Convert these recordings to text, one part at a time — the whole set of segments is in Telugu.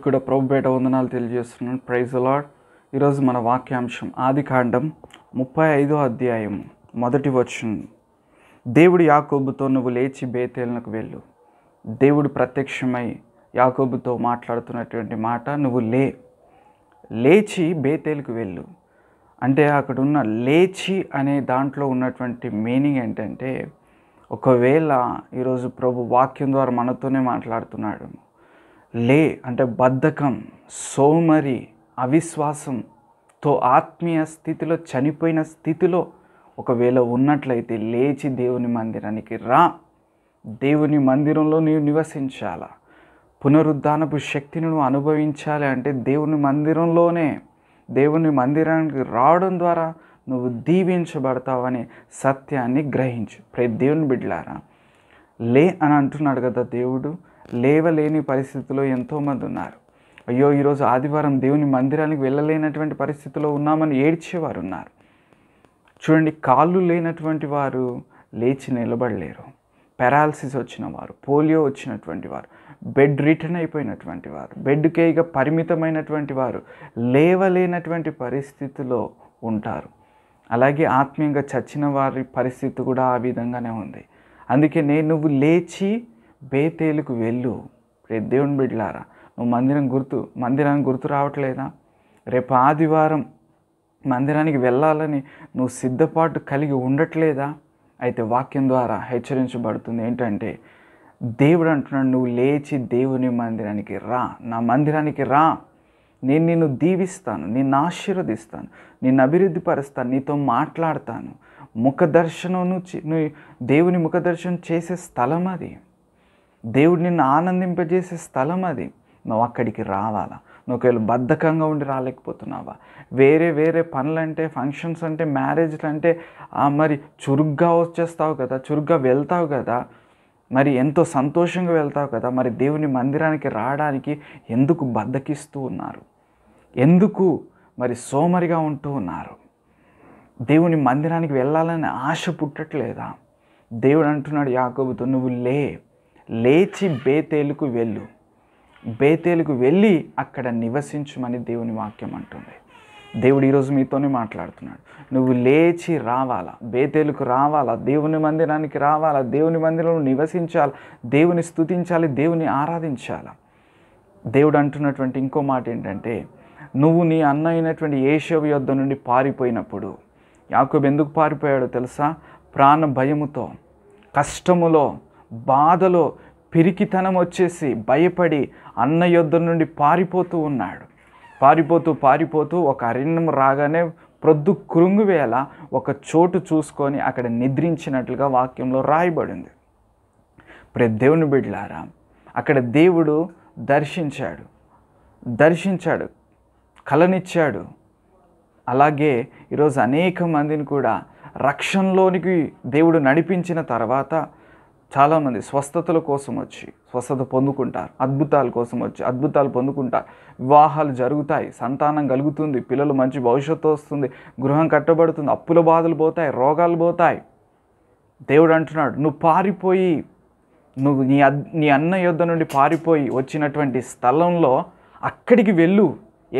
అందరికి కూడా ప్రభుబేట వందనాలు తెలియజేస్తున్నాను ప్రైజ్ అలాడ్ ఈరోజు మన వాక్యాంశం ఆది కాండం ముప్పై ఐదో అధ్యాయం మొదటి వచ్చిన దేవుడు యాకోబుతో నువ్వు లేచి బేతేలకు వెళ్ళు దేవుడు ప్రత్యక్షమై యాకోబుతో మాట్లాడుతున్నటువంటి మాట నువ్వు లే లేచి బేతేలకు వెళ్ళు అంటే అక్కడ ఉన్న లేచి అనే దాంట్లో ఉన్నటువంటి మీనింగ్ ఏంటంటే ఒకవేళ ఈరోజు ప్రభు వాక్యం ద్వారా మనతోనే మాట్లాడుతున్నాడు లే అంటే బద్ధకం సోమరి అవిశ్వాసంతో ఆత్మీయ స్థితిలో చనిపోయిన స్థితిలో ఒకవేళ ఉన్నట్లయితే లేచి దేవుని మందిరానికి రా దేవుని మందిరంలో నీవు నివసించాలా పునరుద్ధానపు శక్తిని నువ్వు అనుభవించాలి అంటే దేవుని మందిరంలోనే దేవుని మందిరానికి రావడం ద్వారా నువ్వు దీవించబడతావనే సత్యాన్ని గ్రహించు ప్రతి దేవుని బిడ్డలారా లే అని అంటున్నాడు కదా దేవుడు లేవలేని పరిస్థితిలో ఎంతోమంది ఉన్నారు అయ్యో ఈరోజు ఆదివారం దేవుని మందిరానికి వెళ్ళలేనటువంటి పరిస్థితిలో ఉన్నామని ఏడ్చేవారు ఉన్నారు చూడండి కాళ్ళు లేనటువంటి వారు లేచి నిలబడలేరు పెరాలసిస్ వచ్చిన వారు పోలియో వచ్చినటువంటి వారు బెడ్ రిటర్న్ అయిపోయినటువంటి వారు బెడ్కే ఇక పరిమితమైనటువంటి వారు లేవలేనటువంటి పరిస్థితిలో ఉంటారు అలాగే ఆత్మీయంగా చచ్చిన వారి పరిస్థితి కూడా ఆ విధంగానే ఉంది అందుకే నేను నువ్వు లేచి బేతేలుకు వెళ్ళు రే దేవుని బిడ్డలారా నువ్వు మందిరం గుర్తు మందిరానికి గుర్తు రావట్లేదా రేపు ఆదివారం మందిరానికి వెళ్ళాలని నువ్వు సిద్ధపాటు కలిగి ఉండట్లేదా అయితే వాక్యం ద్వారా హెచ్చరించబడుతుంది ఏంటంటే దేవుడు అంటున్నాడు నువ్వు లేచి దేవుని మందిరానికి రా నా మందిరానికి రా నేను నిన్ను దీవిస్తాను నిన్ను ఆశీర్వదిస్తాను నిన్ను పరుస్తాను నీతో మాట్లాడతాను ముఖదర్శనం నువ్వు దేవుని ముఖదర్శనం చేసే స్థలం అది దేవుడు నిన్ను ఆనందింపజేసే స్థలం అది నువ్వు అక్కడికి రావాలా నువ్వు ఒకవేళ బద్ధకంగా ఉండి రాలేకపోతున్నావా వేరే వేరే పనులంటే ఫంక్షన్స్ అంటే మ్యారేజ్లు అంటే మరి చురుగ్గా వచ్చేస్తావు కదా చురుగ్గా వెళ్తావు కదా మరి ఎంతో సంతోషంగా వెళ్తావు కదా మరి దేవుని మందిరానికి రావడానికి ఎందుకు బద్దకిస్తూ ఉన్నారు ఎందుకు మరి సోమరిగా ఉంటూ ఉన్నారు దేవుని మందిరానికి వెళ్ళాలనే ఆశ పుట్టట్లేదా దేవుడు అంటున్నాడు యాకోబుతో నువ్వు లే లేచి బేతేలుకు వెళ్ళు బేతేలుకు వెళ్ళి అక్కడ నివసించమని దేవుని వాక్యం అంటుంది దేవుడు ఈరోజు మీతోనే మాట్లాడుతున్నాడు నువ్వు లేచి రావాలా బేతేలుకు రావాలా దేవుని మందిరానికి రావాలా దేవుని మందిరంలో నివసించాలి దేవుని స్థుతించాలి దేవుని ఆరాధించాలా దేవుడు అంటున్నటువంటి ఇంకో మాట ఏంటంటే నువ్వు నీ అన్న అయినటువంటి ఏషవ యొద్ధ నుండి పారిపోయినప్పుడు యాకోబు ఎందుకు పారిపోయాడో తెలుసా ప్రాణ భయముతో కష్టములో బాధలో పిరికితనం వచ్చేసి భయపడి అన్న యొద్ద నుండి పారిపోతూ ఉన్నాడు పారిపోతూ పారిపోతూ ఒక అరణ్యం రాగానే ప్రొద్దు కృంగువేళ ఒక చోటు చూసుకొని అక్కడ నిద్రించినట్లుగా వాక్యంలో రాయబడింది దేవుని బిడ్లారా అక్కడ దేవుడు దర్శించాడు దర్శించాడు కలనిచ్చాడు అలాగే ఈరోజు అనేక మందిని కూడా రక్షణలోనికి దేవుడు నడిపించిన తర్వాత చాలామంది స్వస్థతల కోసం వచ్చి స్వస్థత పొందుకుంటారు అద్భుతాల కోసం వచ్చి అద్భుతాలు పొందుకుంటారు వివాహాలు జరుగుతాయి సంతానం కలుగుతుంది పిల్లలు మంచి భవిష్యత్తు వస్తుంది గృహం కట్టబడుతుంది అప్పుల బాధలు పోతాయి రోగాలు పోతాయి దేవుడు అంటున్నాడు నువ్వు పారిపోయి నువ్వు నీ నీ అన్న యుద్ధ నుండి పారిపోయి వచ్చినటువంటి స్థలంలో అక్కడికి వెళ్ళు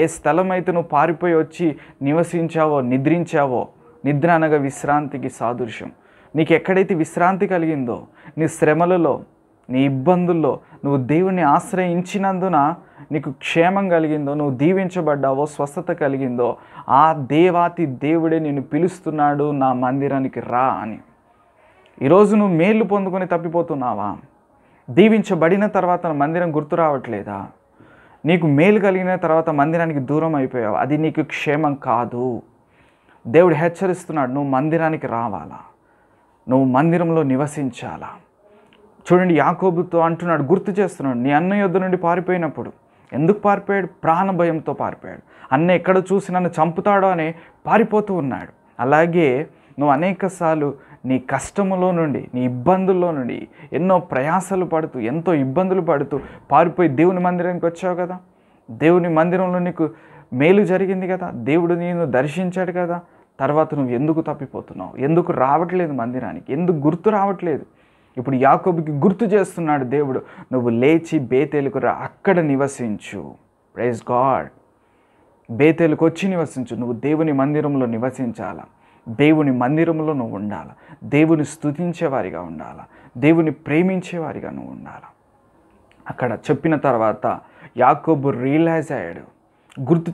ఏ స్థలం అయితే నువ్వు పారిపోయి వచ్చి నివసించావో నిద్రించావో నిద్ర అనగా విశ్రాంతికి సాదృశ్యం నీకు ఎక్కడైతే విశ్రాంతి కలిగిందో నీ శ్రమలలో నీ ఇబ్బందుల్లో నువ్వు దేవుణ్ణి ఆశ్రయించినందున నీకు క్షేమం కలిగిందో నువ్వు దీవించబడ్డావో స్వస్థత కలిగిందో ఆ దేవాతి దేవుడే నిన్ను పిలుస్తున్నాడు నా మందిరానికి రా అని ఈరోజు నువ్వు మేలు పొందుకొని తప్పిపోతున్నావా దీవించబడిన తర్వాత మందిరం గుర్తు రావట్లేదా నీకు మేలు కలిగిన తర్వాత మందిరానికి దూరం అయిపోయావు అది నీకు క్షేమం కాదు దేవుడు హెచ్చరిస్తున్నాడు నువ్వు మందిరానికి రావాలా నువ్వు మందిరంలో నివసించాలా చూడండి యాకోబుతో అంటున్నాడు గుర్తు చేస్తున్నాడు నీ అన్న యుద్ధ నుండి పారిపోయినప్పుడు ఎందుకు పారిపోయాడు ప్రాణ భయంతో పారిపోయాడు అన్న ఎక్కడ చూసి నన్ను చంపుతాడో అని పారిపోతూ ఉన్నాడు అలాగే నువ్వు అనేకసార్లు నీ కష్టములో నుండి నీ ఇబ్బందుల్లో నుండి ఎన్నో ప్రయాసలు పడుతూ ఎంతో ఇబ్బందులు పడుతూ పారిపోయి దేవుని మందిరానికి వచ్చావు కదా దేవుని మందిరంలో నీకు మేలు జరిగింది కదా దేవుడు నేను దర్శించాడు కదా తర్వాత నువ్వు ఎందుకు తప్పిపోతున్నావు ఎందుకు రావట్లేదు మందిరానికి ఎందుకు గుర్తు రావట్లేదు ఇప్పుడు యాకోబుకి గుర్తు చేస్తున్నాడు దేవుడు నువ్వు లేచి బేతేలుకు రా అక్కడ నివసించు ప్రైజ్ గాడ్ బేతేలుకు వచ్చి నివసించు నువ్వు దేవుని మందిరంలో నివసించాలా దేవుని మందిరంలో నువ్వు ఉండాలా దేవుని స్థుతించేవారిగా ఉండాలా దేవుని ప్రేమించేవారిగా నువ్వు ఉండాలా అక్కడ చెప్పిన తర్వాత యాకోబు రియలైజ్ అయ్యాడు గుర్తు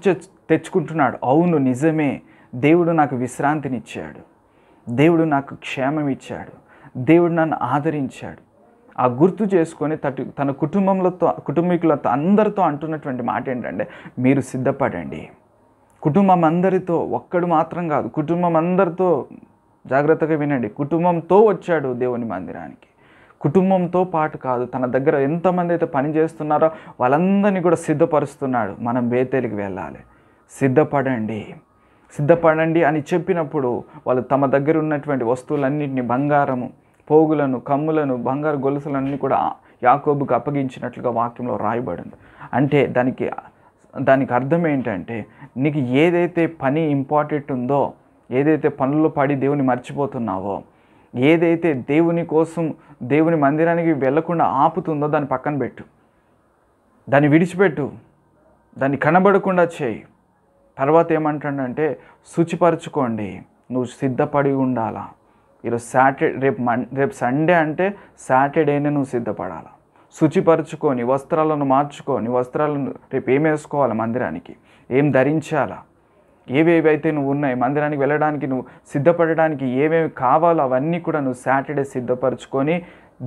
తెచ్చుకుంటున్నాడు అవును నిజమే దేవుడు నాకు విశ్రాంతినిచ్చాడు దేవుడు నాకు క్షేమం ఇచ్చాడు దేవుడు నన్ను ఆదరించాడు ఆ గుర్తు చేసుకొని తట్టు తన కుటుంబంలో కుటుంబీకులతో అందరితో అంటున్నటువంటి మాట ఏంటంటే మీరు సిద్ధపడండి కుటుంబం అందరితో ఒక్కడు మాత్రం కాదు కుటుంబం అందరితో జాగ్రత్తగా వినండి కుటుంబంతో వచ్చాడు దేవుని మందిరానికి కుటుంబంతో పాటు కాదు తన దగ్గర ఎంతమంది అయితే పని చేస్తున్నారో వాళ్ళందరినీ కూడా సిద్ధపరుస్తున్నాడు మనం బేతేలికి వెళ్ళాలి సిద్ధపడండి సిద్ధపడండి అని చెప్పినప్పుడు వాళ్ళు తమ దగ్గర ఉన్నటువంటి వస్తువులన్నింటినీ బంగారము పోగులను కమ్ములను బంగారు గొలుసులన్నీ కూడా యాకోబుకు అప్పగించినట్లుగా వాక్యంలో రాయబడింది అంటే దానికి దానికి అర్థం ఏంటంటే నీకు ఏదైతే పని ఇంపార్టెంట్ ఉందో ఏదైతే పనుల్లో పడి దేవుని మర్చిపోతున్నావో ఏదైతే దేవుని కోసం దేవుని మందిరానికి వెళ్లకుండా ఆపుతుందో దాన్ని పక్కన పెట్టు దాన్ని విడిచిపెట్టు దాన్ని కనబడకుండా చేయి తర్వాత ఏమంటాడంటే శుచిపరచుకోండి నువ్వు సిద్ధపడి ఉండాలా ఈరోజు సాటర్డే రేపు మన్ రేపు సండే అంటే సాటర్డేనే నువ్వు సిద్ధపడాలి శుచిపరచుకొని వస్త్రాలను మార్చుకొని వస్త్రాలను రేపు ఏం వేసుకోవాలి మందిరానికి ఏం ధరించాలా ఏవేవి అయితే నువ్వు ఉన్నాయి మందిరానికి వెళ్ళడానికి నువ్వు సిద్ధపడడానికి ఏమేమి కావాలో అవన్నీ కూడా నువ్వు సాటర్డే సిద్ధపరచుకొని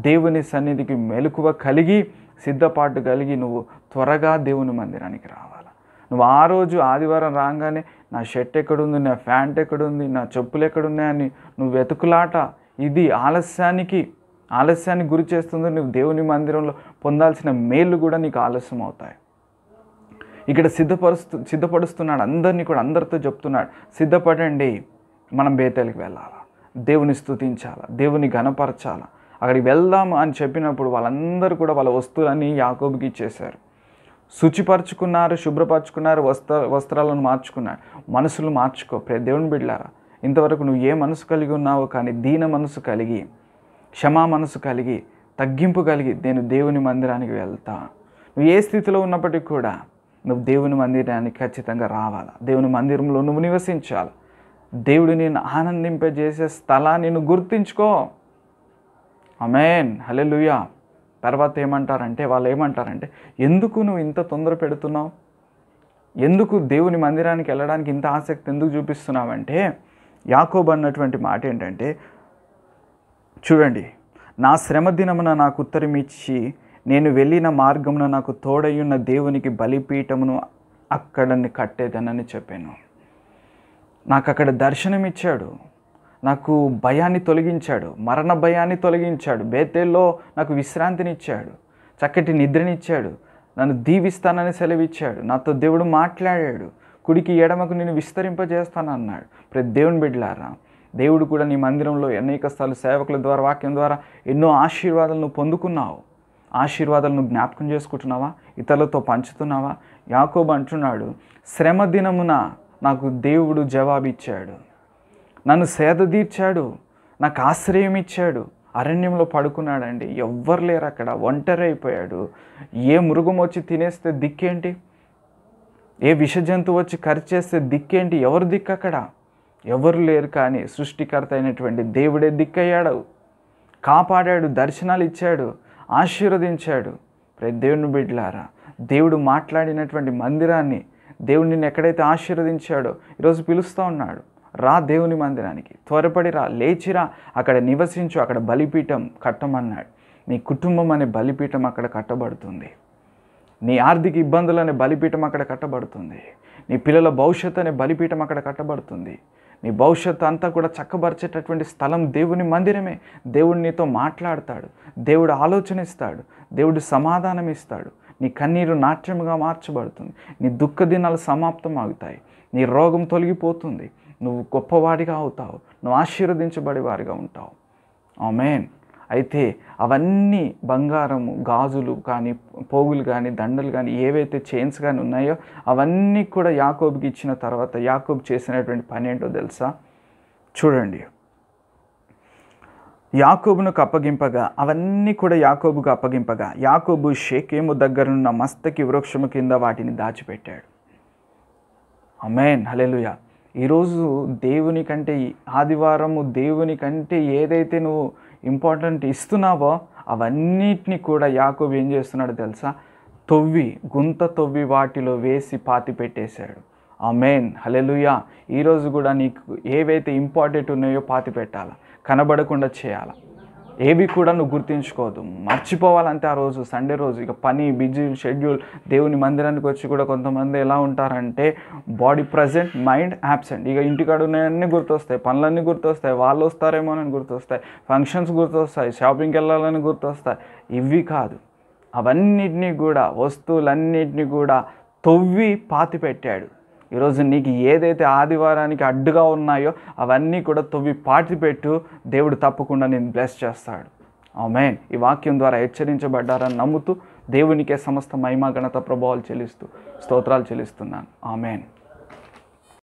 దేవుని సన్నిధికి మెలకువ కలిగి సిద్ధపాటు కలిగి నువ్వు త్వరగా దేవుని మందిరానికి రావాలి నువ్వు ఆ రోజు ఆదివారం రాగానే నా షర్ట్ ఎక్కడుంది నా ప్యాంట్ ఎక్కడుంది నా చెప్పులు ఎక్కడున్నాయని నువ్వు వెతుకులాట ఇది ఆలస్యానికి ఆలస్యానికి గురి చేస్తుందో నువ్వు దేవుని మందిరంలో పొందాల్సిన మేలు కూడా నీకు ఆలస్యం అవుతాయి ఇక్కడ సిద్ధపరుస్తు సిద్ధపడుస్తున్నాడు అందరినీ కూడా అందరితో చెప్తున్నాడు సిద్ధపడండి మనం బేతలకి వెళ్ళాలా దేవుని స్థుతించాలా దేవుని ఘనపరచాలా అక్కడికి వెళ్దాం అని చెప్పినప్పుడు వాళ్ళందరూ కూడా వాళ్ళ వస్తువులన్నీ యాకోబుకి ఇచ్చేశారు శుచిపరచుకున్నారు శుభ్రపరచుకున్నారు వస్త్ర వస్త్రాలను మార్చుకున్నారు మనసులు మార్చుకో ప్రే దేవుని బిడ్డారా ఇంతవరకు నువ్వు ఏ మనసు కలిగి ఉన్నావు కానీ దీన మనసు కలిగి క్షమా మనసు కలిగి తగ్గింపు కలిగి నేను దేవుని మందిరానికి వెళ్తా నువ్వు ఏ స్థితిలో ఉన్నప్పటికీ కూడా నువ్వు దేవుని మందిరానికి ఖచ్చితంగా రావాలా దేవుని మందిరంలో నువ్వు నివసించాలి దేవుడు నేను ఆనందింపజేసే స్థలాన్ని నువ్వు గుర్తించుకో అమేన్ హలే తర్వాత ఏమంటారంటే వాళ్ళు ఏమంటారంటే ఎందుకు నువ్వు ఇంత తొందర పెడుతున్నావు ఎందుకు దేవుని మందిరానికి వెళ్ళడానికి ఇంత ఆసక్తి ఎందుకు చూపిస్తున్నావంటే యాకోబ్ అన్నటువంటి మాట ఏంటంటే చూడండి నా శ్రమ దినమున నాకు ఉత్తరమిచ్చి నేను వెళ్ళిన మార్గమున నాకు తోడయ్యున్న దేవునికి బలిపీఠమును అక్కడని కట్టేదనని చెప్పాను నాకు అక్కడ దర్శనమిచ్చాడు నాకు భయాన్ని తొలగించాడు మరణ భయాన్ని తొలగించాడు బేతేల్లో నాకు విశ్రాంతినిచ్చాడు చక్కటి నిద్రనిచ్చాడు నన్ను దీవిస్తానని సెలవిచ్చాడు నాతో దేవుడు మాట్లాడాడు కుడికి ఎడమకు నేను విస్తరింపజేస్తానన్నాడు ప్రతి దేవుని బిడ్డలారా దేవుడు కూడా నీ మందిరంలో అనేక స్థలు సేవకుల ద్వారా వాక్యం ద్వారా ఎన్నో ఆశీర్వాదాలను పొందుకున్నావు ఆశీర్వాదాలను జ్ఞాపకం చేసుకుంటున్నావా ఇతరులతో పంచుతున్నావా యాకోబు అంటున్నాడు శ్రమ దినమున నాకు దేవుడు జవాబిచ్చాడు నన్ను సేద తీర్చాడు నాకు ఆశ్రయం ఇచ్చాడు అరణ్యంలో పడుకున్నాడండి ఎవ్వరు లేరు అక్కడ ఒంటరి అయిపోయాడు ఏ మృగం వచ్చి తినేస్తే దిక్కేంటి ఏ విష జంతువు వచ్చి ఖర్చేస్తే దిక్కేంటి ఎవరు దిక్కు అక్కడ ఎవరు లేరు కానీ సృష్టికర్త అయినటువంటి దేవుడే దిక్కయ్యాడు కాపాడాడు దర్శనాలు ఇచ్చాడు ఆశీర్వదించాడు దేవుని బిడ్లారా దేవుడు మాట్లాడినటువంటి మందిరాన్ని దేవుడు నిన్ను ఎక్కడైతే ఆశీర్వదించాడో ఈరోజు పిలుస్తూ ఉన్నాడు రా దేవుని మందిరానికి త్వరపడి రా లేచిరా అక్కడ నివసించు అక్కడ బలిపీఠం కట్టమన్నాడు నీ కుటుంబం అనే బలిపీఠం అక్కడ కట్టబడుతుంది నీ ఆర్థిక ఇబ్బందులు అనే బలిపీఠం అక్కడ కట్టబడుతుంది నీ పిల్లల భవిష్యత్తు అనే బలిపీఠం అక్కడ కట్టబడుతుంది నీ భవిష్యత్తు అంతా కూడా చక్కబరిచేటటువంటి స్థలం దేవుని మందిరమే దేవుడు నీతో మాట్లాడతాడు దేవుడు ఆలోచన ఇస్తాడు దేవుడు సమాధానం ఇస్తాడు నీ కన్నీరు నాట్యముగా మార్చబడుతుంది నీ దుఃఖ దినాలు సమాప్తం ఆగుతాయి నీ రోగం తొలగిపోతుంది నువ్వు గొప్పవాడిగా అవుతావు నువ్వు ఆశీర్వదించబడి వారిగా ఉంటావు ఆమెన్ అయితే అవన్నీ బంగారము గాజులు కానీ పోగులు కానీ దండలు కానీ ఏవైతే చైన్స్ కానీ ఉన్నాయో అవన్నీ కూడా యాకోబ్కి ఇచ్చిన తర్వాత యాకోబ్ చేసినటువంటి పని ఏంటో తెలుసా చూడండి యాకోబునకు అప్పగింపగా అవన్నీ కూడా యాకోబుకు అప్పగింపగా యాకోబు షేకేము దగ్గరున్న మస్తకి వృక్షము కింద వాటిని దాచిపెట్టాడు అమేన్ హలేలుయా ఈరోజు దేవుని కంటే ఆదివారము దేవుని కంటే ఏదైతే నువ్వు ఇంపార్టెంట్ ఇస్తున్నావో అవన్నిటినీ కూడా యాకోబు ఏం చేస్తున్నాడు తెలుసా తొవ్వి గుంత తొవ్వి వాటిలో వేసి పాతి పెట్టేశాడు ఆ మెయిన్ హలెలుయా ఈరోజు కూడా నీకు ఏవైతే ఇంపార్టెంట్ ఉన్నాయో పాతి పెట్టాలా కనబడకుండా చేయాలా ఏవి కూడా నువ్వు గుర్తించుకోవద్దు మర్చిపోవాలంటే ఆ రోజు సండే రోజు ఇక పని బిజీ షెడ్యూల్ దేవుని మందిరానికి వచ్చి కూడా కొంతమంది ఎలా ఉంటారంటే బాడీ ప్రజెంట్ మైండ్ యాబ్సెంట్ ఇక ఇంటికాడ ఉన్నాయన్నీ గుర్తొస్తాయి పనులన్నీ గుర్తొస్తాయి వాళ్ళు వస్తారేమో అని గుర్తొస్తాయి ఫంక్షన్స్ గుర్తొస్తాయి షాపింగ్కి వెళ్ళాలని గుర్తొస్తాయి ఇవి కాదు అవన్నిటినీ కూడా వస్తువులన్నిటినీ కూడా తొవ్వి పాతి పెట్టాడు ఈరోజు నీకు ఏదైతే ఆదివారానికి అడ్డుగా ఉన్నాయో అవన్నీ కూడా తొవ్వి పాటిపెట్టు దేవుడు తప్పకుండా నేను బ్లెస్ చేస్తాడు ఆమెన్ ఈ వాక్యం ద్వారా హెచ్చరించబడ్డారని నమ్ముతూ దేవునికే సమస్త మహిమా ఘనత ప్రభావాలు చెల్లిస్తూ స్తోత్రాలు చెల్లిస్తున్నాను ఆమెన్